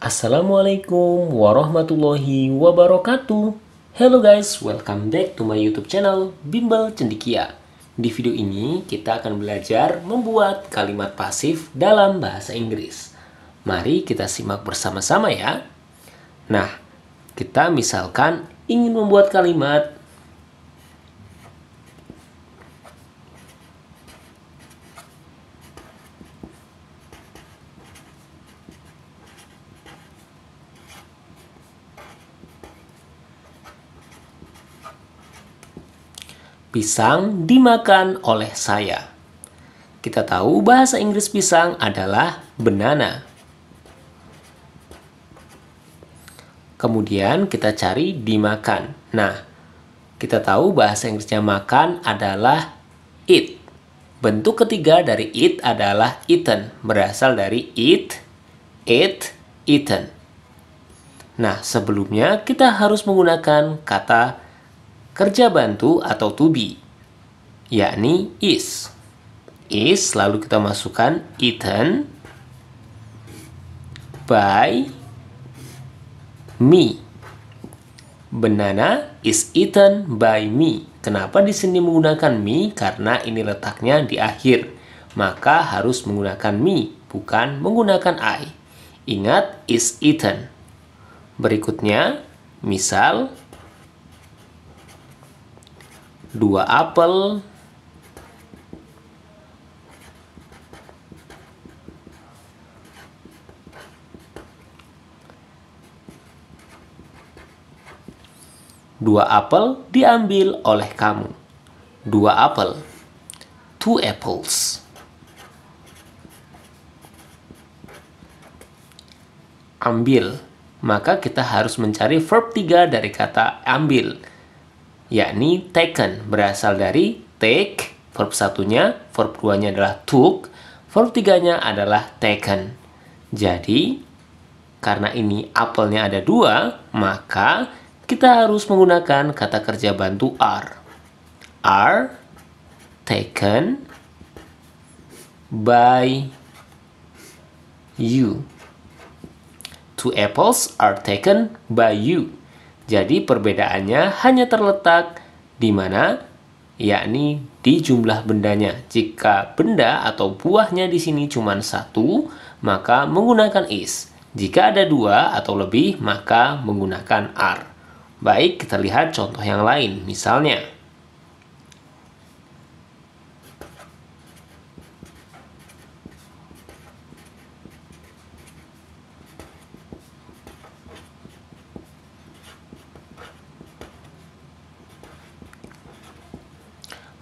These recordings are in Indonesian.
Assalamualaikum warahmatullahi wabarakatuh Hello guys, welcome back to my youtube channel Bimbel Cendikia Di video ini kita akan belajar membuat kalimat pasif dalam bahasa Inggris Mari kita simak bersama-sama ya Nah, kita misalkan ingin membuat kalimat Pisang dimakan oleh saya. Kita tahu bahasa Inggris pisang adalah banana. Kemudian kita cari dimakan. Nah, kita tahu bahasa Inggrisnya makan adalah eat. Bentuk ketiga dari eat adalah eaten, berasal dari eat, eat, eaten. Nah, sebelumnya kita harus menggunakan kata kerja bantu atau to be, yakni is. Is, lalu kita masukkan eaten by me. Banana is eaten by me. Kenapa di sini menggunakan me? Karena ini letaknya di akhir. Maka harus menggunakan me, bukan menggunakan I. Ingat, is eaten. Berikutnya, misal dua apel Dua apel diambil oleh kamu. Dua apel. Two apples. Ambil. Maka kita harus mencari verb tiga dari kata ambil yakni taken, berasal dari take, verb satunya, verb duanya adalah took, verb tiganya adalah taken. Jadi, karena ini apelnya ada dua, maka kita harus menggunakan kata kerja bantu are. Are taken by you. Two apples are taken by you. Jadi perbedaannya hanya terletak di mana? Yakni di jumlah bendanya. Jika benda atau buahnya di sini cuma satu, maka menggunakan is. Jika ada dua atau lebih, maka menggunakan are. Baik, kita lihat contoh yang lain. Misalnya,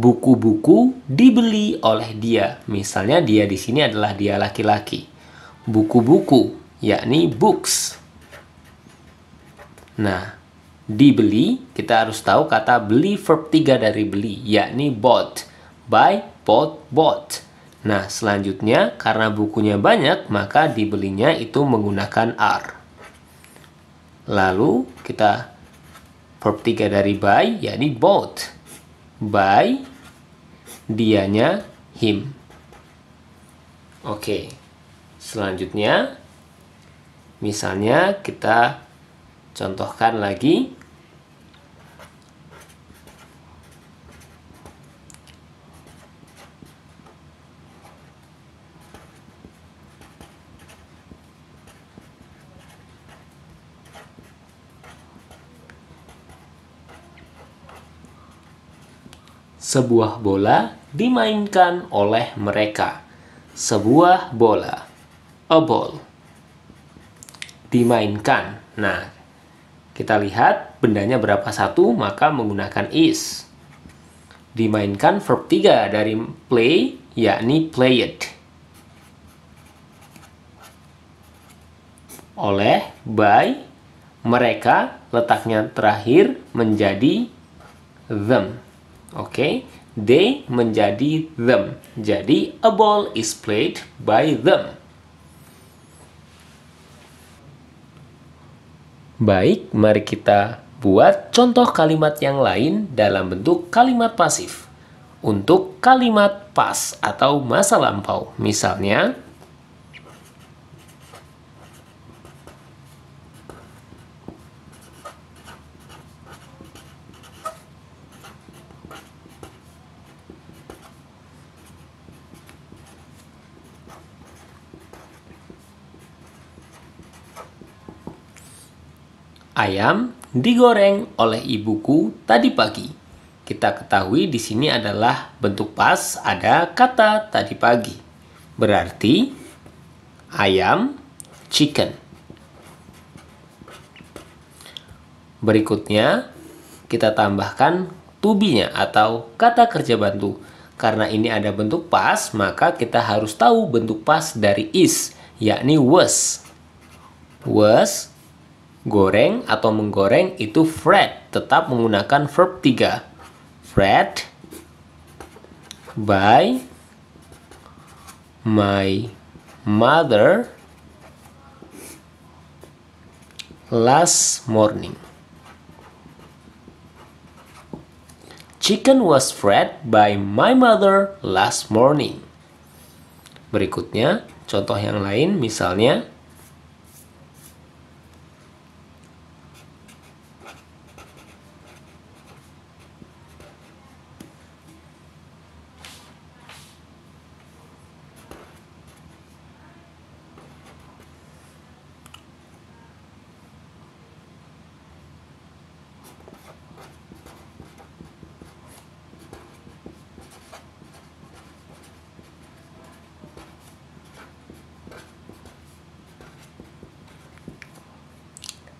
buku-buku dibeli oleh dia. Misalnya dia di sini adalah dia laki-laki. Buku-buku, yakni books. Nah, dibeli, kita harus tahu kata beli verb 3 dari beli, yakni bought. Buy, bought, bought. Nah, selanjutnya karena bukunya banyak, maka dibelinya itu menggunakan R. Lalu kita verb 3 dari buy, yakni bought. Buy, dianya him. Oke, selanjutnya misalnya kita contohkan lagi sebuah bola dimainkan oleh mereka. Sebuah bola, a ball, dimainkan. Nah, kita lihat bendanya berapa satu, maka menggunakan is. Dimainkan verb 3 dari play, yakni play it. Oleh, by, mereka letaknya terakhir menjadi them. Oke, okay? they menjadi them. Jadi, a ball is played by them. Baik, mari kita buat contoh kalimat yang lain dalam bentuk kalimat pasif. Untuk kalimat pas atau masa lampau, misalnya Ayam digoreng oleh ibuku tadi pagi. Kita ketahui di sini adalah bentuk pas ada kata tadi pagi. Berarti ayam chicken. Berikutnya kita tambahkan tubinya atau kata kerja bantu. Karena ini ada bentuk pas, maka kita harus tahu bentuk pas dari is, yakni was. Was Goreng atau menggoreng itu fried, tetap menggunakan verb 3. Fried by my mother last morning. Chicken was fried by my mother last morning. Berikutnya, contoh yang lain misalnya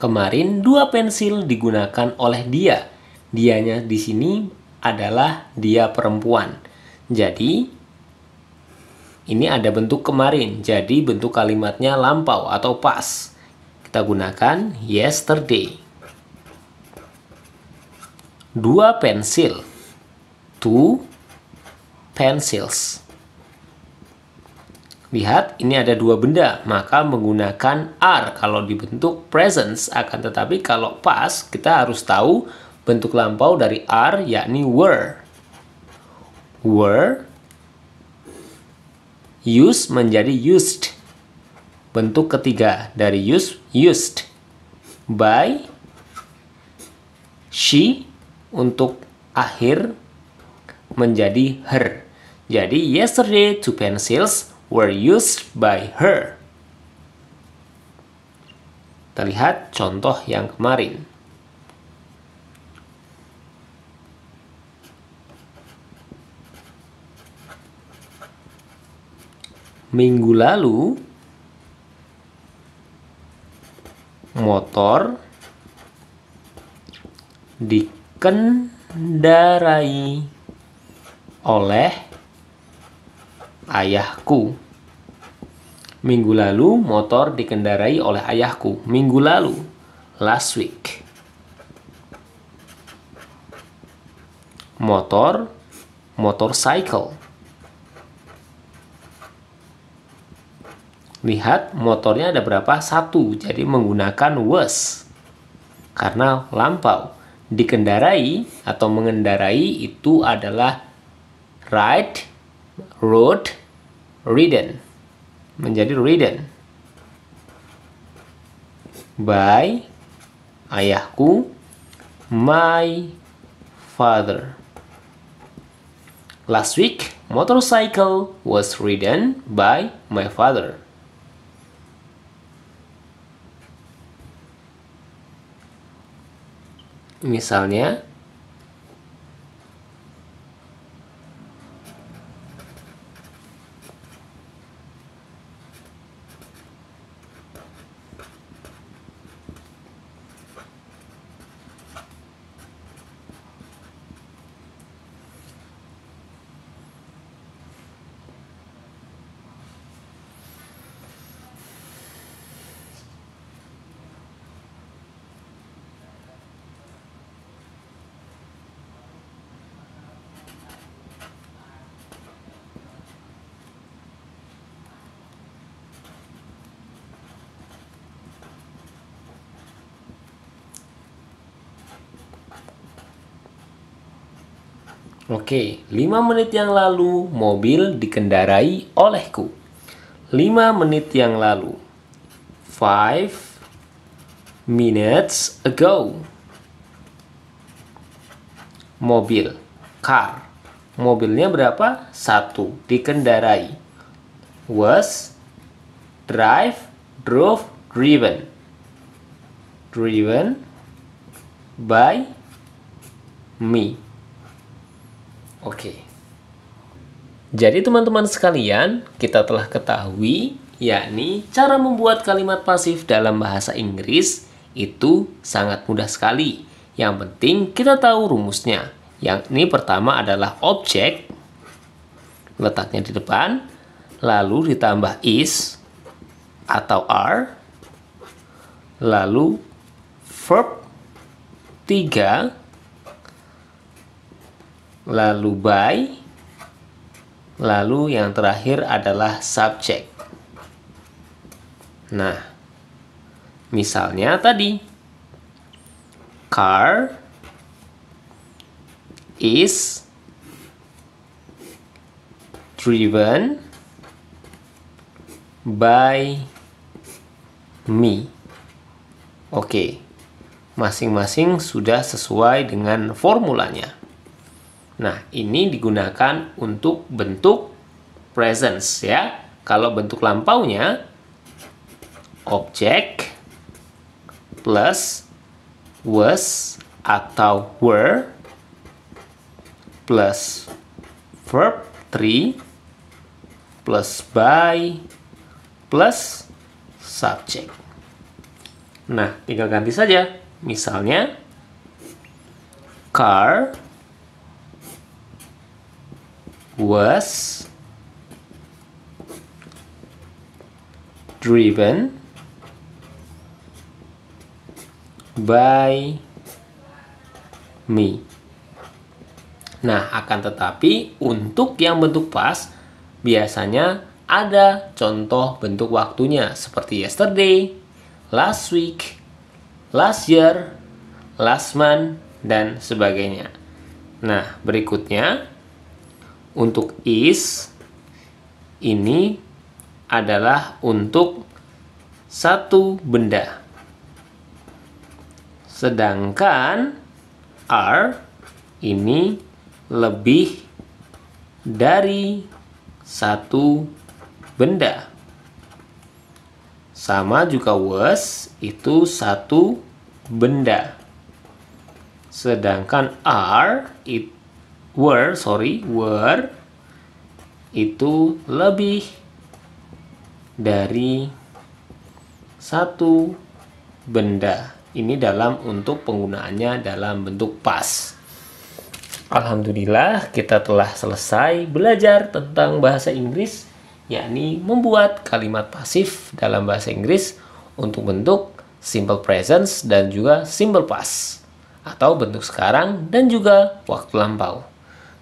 Kemarin dua pensil digunakan oleh dia. Dianya di sini adalah dia perempuan. Jadi ini ada bentuk kemarin. Jadi bentuk kalimatnya lampau atau pas. Kita gunakan yesterday. Dua pensil. Two pencils. Lihat, ini ada dua benda, maka menggunakan r. kalau dibentuk presence. Akan tetapi kalau pas kita harus tahu bentuk lampau dari r, yakni were. Were used menjadi used. Bentuk ketiga dari use used. By she untuk akhir menjadi her. Jadi yesterday two pencils were used by her. Terlihat contoh yang kemarin. Minggu lalu, motor dikendarai oleh ayahku. Minggu lalu motor dikendarai oleh ayahku. Minggu lalu, last week. Motor, motorcycle. Lihat motornya ada berapa? Satu, jadi menggunakan was. Karena lampau. Dikendarai atau mengendarai itu adalah ride, road, ridden menjadi ridden by ayahku my father last week motorcycle was ridden by my father misalnya Oke, 5 menit yang lalu mobil dikendarai olehku. 5 menit yang lalu. 5 minutes ago. Mobil, car. Mobilnya berapa? Satu. Dikendarai. Was, drive, drove, driven. Driven by me. Oke. Jadi teman-teman sekalian, kita telah ketahui yakni cara membuat kalimat pasif dalam bahasa Inggris itu sangat mudah sekali. Yang penting kita tahu rumusnya. Yang ini pertama adalah objek letaknya di depan, lalu ditambah is atau are, lalu verb 3 lalu by, lalu yang terakhir adalah subject. Nah, misalnya tadi, car is driven by me. Oke, masing-masing sudah sesuai dengan formulanya. Nah, ini digunakan untuk bentuk presence ya. Kalau bentuk lampaunya objek plus was atau were plus verb 3 plus by plus subject. Nah, tinggal ganti saja. Misalnya car was driven by me. Nah, akan tetapi untuk yang bentuk pas biasanya ada contoh bentuk waktunya seperti yesterday, last week, last year, last month, dan sebagainya. Nah, berikutnya untuk is ini adalah untuk satu benda. Sedangkan are ini lebih dari satu benda. Sama juga was itu satu benda. Sedangkan are itu were sorry were itu lebih dari satu benda ini dalam untuk penggunaannya dalam bentuk pas Alhamdulillah kita telah selesai belajar tentang bahasa Inggris yakni membuat kalimat pasif dalam bahasa Inggris untuk bentuk simple present dan juga simple past atau bentuk sekarang dan juga waktu lampau.